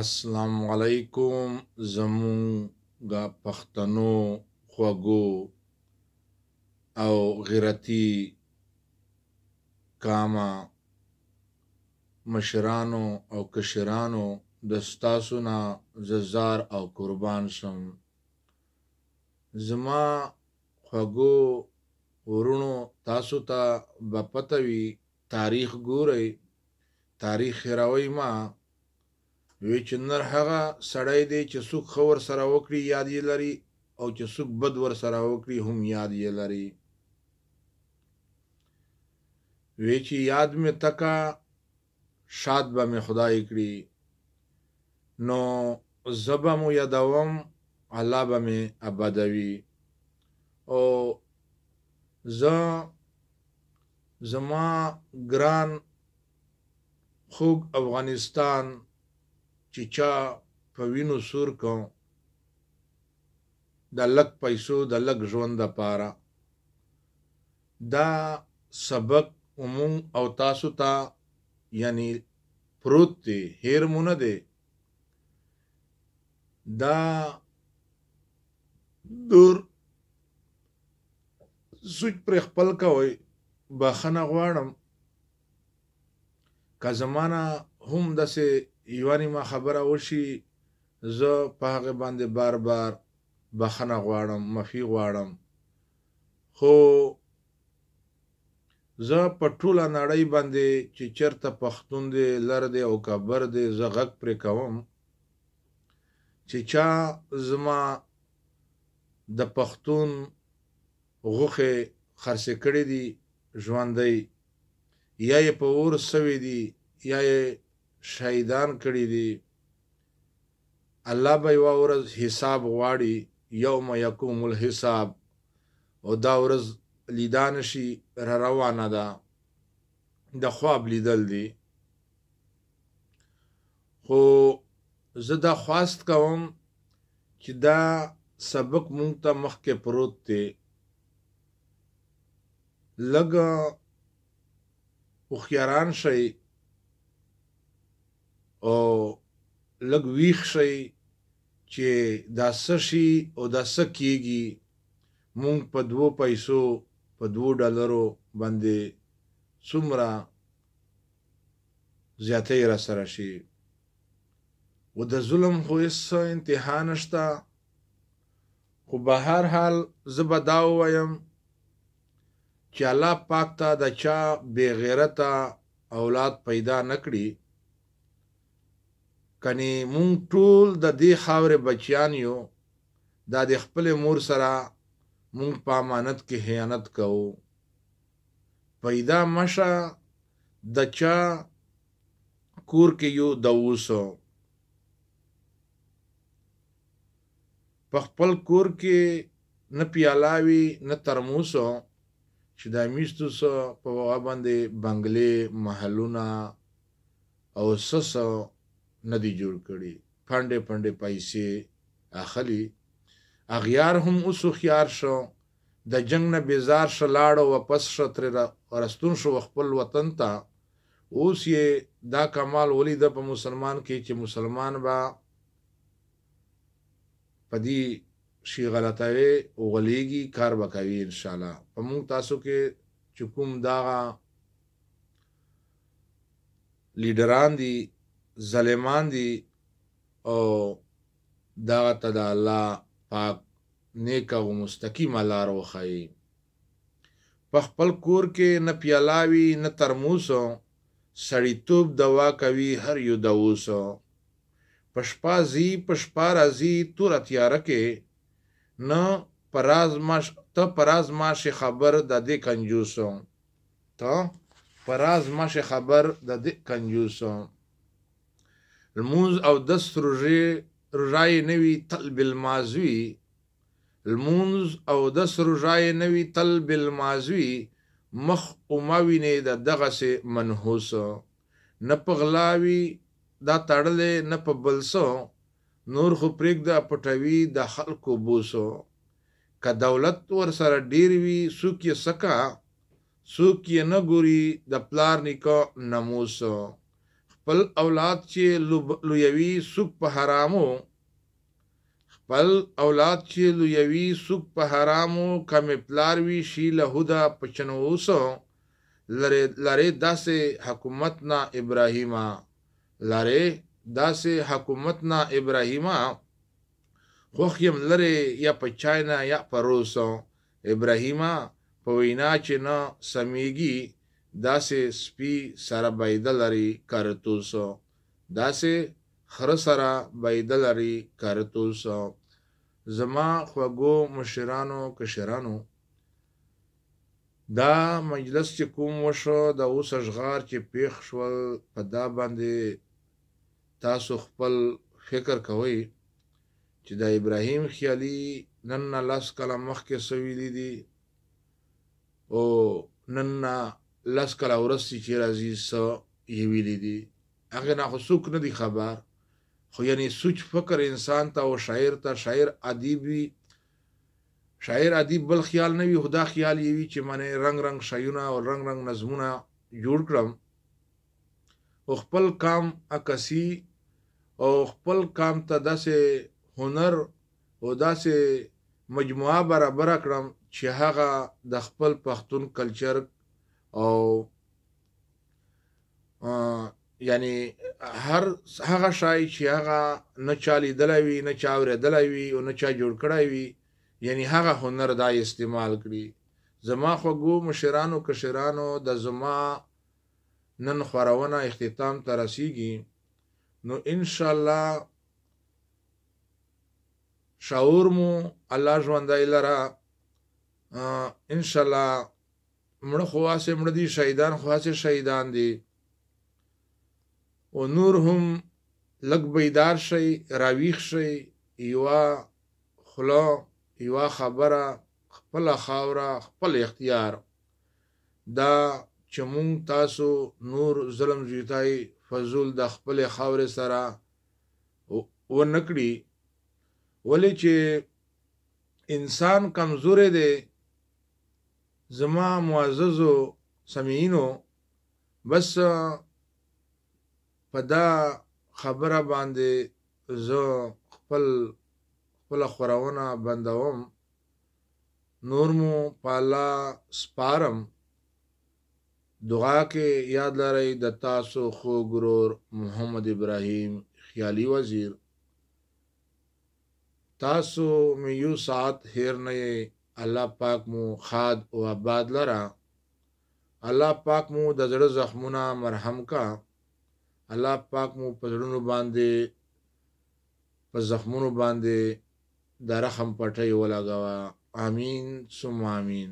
اسلام علیکم زمونږ پښتنو خوږو او غیرتي کاما مشرانو او کشرانو د ستاسو نه ززار او قربان شم زما خوږو ورونو تاسو ته تا به پته وي تاریخ ګورئ تاریخ هیروئ مه وی چې نر هغه سړی دی چې څوک خور سره وکړي یاد یې لري او چې څوک بد ور سره وکړي هم یاد یې لري وی چې یاد مې تکا شاد به مې خدای کړی نو زبم یادوم الله به مې ابدوي او ز زما ګران خوږ افغانستان چې چا په وینو سور کوم د لک پیسو د لک ژوند د پاره دا سبق عموم او تاسو ته تا یعنی پروت دی هیر مونږ دی دا دور سوچ پر خپل کوي بخنه غواړم که زمانہ هم دسه یو نیمه خبره وشي زه په هغه باندې بار بار بخنه غواړم مفي غواړم خو زه په ټوله نړۍ باندې چې چرته پښتون دی لر دی او کبر دی زه غږ پرې کوم چې چا زما د پښتون غوخه خرڅې کړې دي ژوندۍ یا یې په اور سوي دي یا یې شهیدان کړي دي الله به یو ورځ حساب غواړي یوم یقوم الحساب او دا ورځ لیدان شي را روانه ده د خواب لیدل دي خو زه دا خواست کوم چې دا سبق مونږ ته مخکې پروت دی لږ هوښیاران شئ او لږ ویښ شئ چې دا څه شي او دا څه کیږي مونږ په دوو پیسو په دوو ډالرو باندې څومره زیاتې را سره شي و د ظلم خو هیڅ انتها نشته خو به هر حال زه به دا ووایم چې الله پاک ته د چا بې غیرته اولاد پیدا نکړي کني مونږ ټول د دې خاورې بچیان یو دا د خپل مور سره مونږ په امانت کې خیانت کوو پیدا مشه د چا کور کې یو د اوسو په خپل کور کې نه پیالاوي نه ترموسو چې دا میشتو سو په باندې بنگلې محلونه او سسو ندی جوړ کړي پنده پنده پیسې اخلي اغیار هم اوسو خيار شو د جنگ نه بیزار شلاړو واپس شتر راستون شو خپل وطن ته اوس یې دا کمال ولید په مسلمان کې چې مسلمان با پدی شی غلطوي او غليږي کار وکوي ان شاء الله په موږ تاسو کې چکم دا لیډران دي ظالمان دي او دا ته د الله پاک نیک او مستقیمه لار وخی په خپل کور کې نه پیالاوي نه ترموسو سړیتوب دوا کوي هر یو دوسو پشپازي پشپارازي تور تیار کې نه پراز ماش ته پراز ماش خبر د دې کنجوسو ته پراز ماش خبر د دې کنجوسو المونز او دس روژې روژای نوی تل بالمازوی المونز او دس روژای نوی تل بالمازوی مخ او ماوینه د دغه سه منحوس نه پغلاوی دا تړلې نه په بلسو نور خو پرېګ د پټوي د خلکو بوسو که دولت ور سره ډیر وی سوک یې سکا سوک یې نه ګوري د پلار نیکو نموسو خپل اولاد چې لویوي سوق په حرامو خپل اولاد چې لویوي سوق په حرامو کم پلار وی شی لهدا پچنوسو لره لره داسې حکومت نا ابراهیم لره داسې حکومت نا ابراهیم خوخیم لره یا په چاینا یا په روسو ابراهیم په وینا چې نه سميږي داسې سپی سره بایده لري کارتوسو داسې خر سره بایده لري کارتوسو زما خوږو مشرانو کشرانو دا مجلس چې کوم وشو د اوس اشغار چې پیښ شول په دا باندې تاسو خپل فکر کوئ چې د ابراهیم خیالي نن لاس کلمه مخکې سویلی دي او نن لس کله ورځ چې راځي سو یې ویلې دي هغه نه خصوص نه دی خبر خو یعنی سوچ فکر انسان ته او شاعر ته شاعر ادیب وي شاعر ادیب بل خیال نه وي خدا خیال یې وي چې معنی رنگ رنگ شایونه او رنگ رنگ نظمونه جوړ کړم او خپل کام اکسی او خپل کام ته داسې هنر او داسې مجموعه برابر کړم چې هغه د خپل پښتون کلچر او یعنی هر هغه شای چې هغه نه چالي دلوي نه چاورې دلوي او نه چا جوړ کړای وي یعنی هغه هنر دا استعمال کړي زما خوګو مشرانو کشرانو د زما نن خورونه اختتام ته رسیږي نو ان شاء الله شعور مو الله ژوندای لره ان شاء الله مړه خواسه مړه دي شهیدان خواسه شهیدان دي او نور هم لګ بیدار شي راویخ شي یوا خلا یوا خبره خپل خاوره خپل اختیار دا چې مونږ تاسو نور ظلم زیتای فضل د خپل خاورې سره و نکړي ولې چې انسان کمزورې دی زما معززو سمعینو بس په دا خبره باندې زه خپل خپل خورونه بندوم نور مو پالا سپارم دعا کې یاد لرئ د تاسو خو ګرور محمد ابراهیم خیالی وزیر تاسو مې یو سات هیر نه الله پاک مو خاد او آباد لرا الله پاک مو د زړه زخمونه مرهم کا الله پاک مو په زړونو باندې په زخمونو باندې د رحم پټي ولګوا امين ثم امين